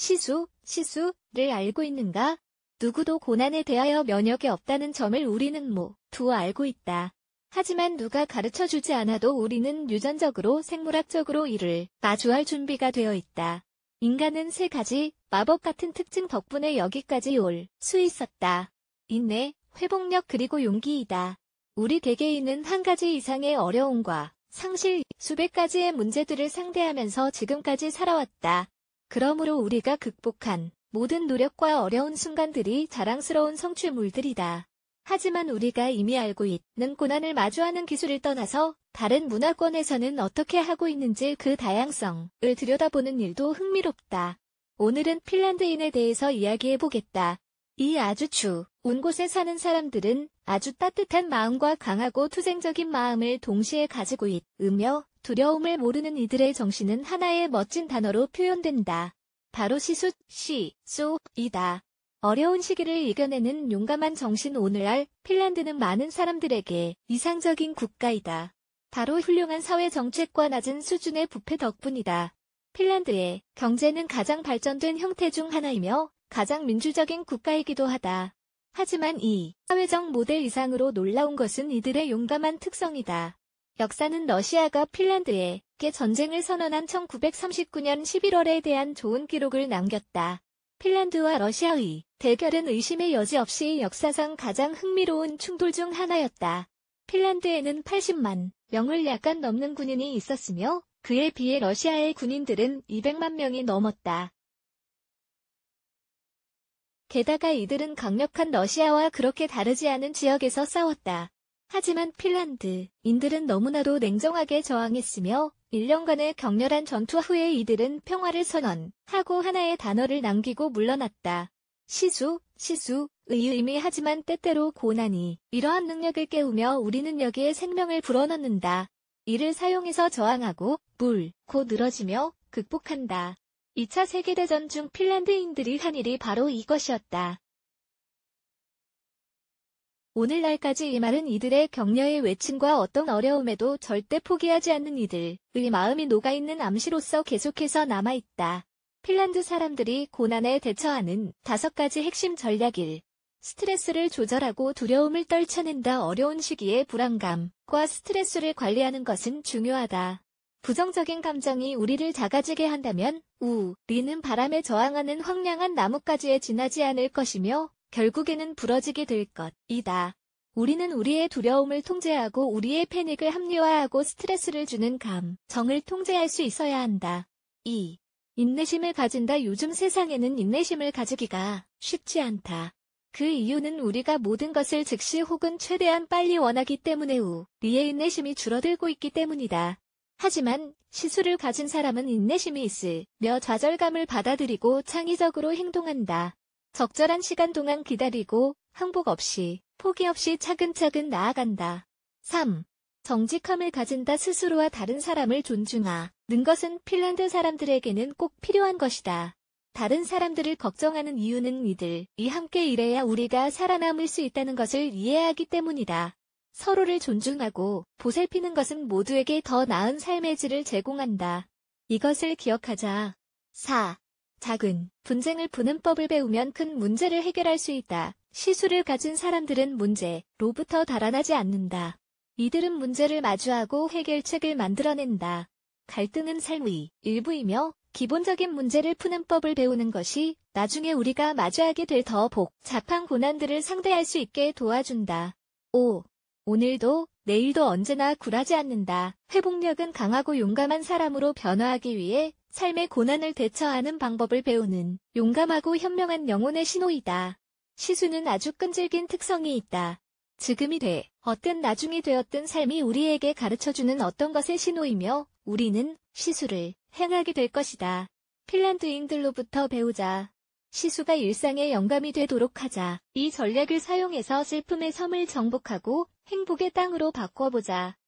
시수, 시수를 알고 있는가? 누구도 고난에 대하여 면역이 없다는 점을 우리는 모두 알고 있다. 하지만 누가 가르쳐 주지 않아도 우리는 유전적으로 생물학적으로 이를 마주할 준비가 되어 있다. 인간은 세 가지 마법 같은 특징 덕분에 여기까지 올 수 있었다. 인내, 회복력 그리고 용기이다. 우리 개개인은 한 가지 이상의 어려움과 상실, 수백 가지의 문제들을 상대하면서 지금까지 살아왔다. 그러므로 우리가 극복한 모든 노력과 어려운 순간들이 자랑스러운 성취물들이다. 하지만 우리가 이미 알고 있는 고난을 마주하는 기술을 떠나서 다른 문화권에서는 어떻게 하고 있는지 그 다양성을 들여다보는 일도 흥미롭다. 오늘은 핀란드인에 대해서 이야기해보겠다. 이 아주 추운 곳에 사는 사람들은 아주 따뜻한 마음과 강하고 투쟁적인 마음을 동시에 가지고 있으며 두려움을 모르는 이들의 정신은 하나의 멋진 단어로 표현된다. 바로 시숫, 시, 쏘, 이다. 어려운 시기를 이겨내는 용감한 정신 오늘날 핀란드는 많은 사람들에게 이상적인 국가이다. 바로 훌륭한 사회 정책과 낮은 수준의 부패 덕분이다. 핀란드의 경제는 가장 발전된 형태 중 하나이며 가장 민주적인 국가이기도 하다. 하지만 이 사회적 모델 이상으로 놀라운 것은 이들의 용감한 특성이다. 역사는 러시아가 핀란드에 게 전쟁을 선언한 1939년 11월에 대한 좋은 기록을 남겼다. 핀란드와 러시아의 대결은 의심의 여지 없이 역사상 가장 흥미로운 충돌 중 하나였다. 핀란드에는 80만 명을 약간 넘는 군인이 있었으며 그에 비해 러시아의 군인들은 200만 명이 넘었다. 게다가 이들은 강력한 러시아와 그렇게 다르지 않은 지역에서 싸웠다. 하지만 핀란드인들은 너무나도 냉정하게 저항했으며 1년간의 격렬한 전투 후에 이들은 평화를 선언하고 하나의 단어를 남기고 물러났다. 시수 시수의 의미하지만 때때로 고난이 이러한 능력을 깨우며 우리는 여기에 생명을 불어넣는다. 이를 사용해서 저항하고 물, 고 늘어지며 극복한다. 2차 세계대전 중 핀란드인들이 한 일이 바로 이것이었다. 오늘날까지 이 말은 이들의 격려의 외침과 어떤 어려움에도 절대 포기하지 않는 이들의 마음이 녹아있는 암시로서 계속해서 남아있다. 핀란드 사람들이 고난에 대처하는 다섯 가지 핵심 전략 일 스트레스를 조절하고 두려움을 떨쳐낸다 어려운 시기에 불안감과 스트레스를 관리하는 것은 중요하다. 부정적인 감정이 우리를 작아지게 한다면 우, 리는 바람에 저항하는 황량한 나뭇가지에 지나지 않을 것이며 결국에는 부러지게 될 것이다. 우리는 우리의 두려움을 통제하고 우리의 패닉을 합리화하고 스트레스를 주는 감, 정을 통제할 수 있어야 한다. 2. 인내심을 가진다. 요즘 세상에는 인내심을 가지기가 쉽지 않다. 그 이유는 우리가 모든 것을 즉시 혹은 최대한 빨리 원하기 때문에 우리의 인내심이 줄어들고 있기 때문이다. 하지만 시술을 가진 사람은 인내심이 있으며 좌절감을 받아들이고 창의적으로 행동한다. 적절한 시간 동안 기다리고 항복 없이 포기 없이 차근차근 나아간다. 3. 정직함을 가진다 스스로와 다른 사람을 존중하. 는 것은 핀란드 사람들에게는 꼭 필요한 것이다. 다른 사람들을 걱정하는 이유는 이들이 함께 일해야 우리가 살아남을 수 있다는 것을 이해하기 때문이다. 서로를 존중하고 보살피는 것은 모두에게 더 나은 삶의 질을 제공한다. 이것을 기억하자. 4. 작은 분쟁을 푸는 법을 배우면 큰 문제를 해결할 수 있다. 시술을 가진 사람들은 문제로부터 달아나지 않는다. 이들은 문제를 마주하고 해결책을 만들어낸다. 갈등은 삶의 일부이며 기본적인 문제를 푸는 법을 배우는 것이 나중에 우리가 마주하게 될 더 복잡한 고난들을 상대할 수 있게 도와준다. 5. 오늘도 내일도 언제나 굴하지 않는다. 회복력은 강하고 용감한 사람으로 변화하기 위해 삶의 고난을 대처하는 방법을 배우는 용감하고 현명한 영혼의 신호이다. 시수는 아주 끈질긴 특성이 있다. 지금이 돼, 어떤 나중이 되었든 삶이 우리에게 가르쳐주는 어떤 것의 신호이며 우리는 시수를 행하게 될 것이다. 핀란드인들로부터 배우자. 시수가 일상의 영감이 되도록 하자. 이 전략을 사용해서 슬픔의 섬을 정복하고 행복의 땅으로 바꿔보자.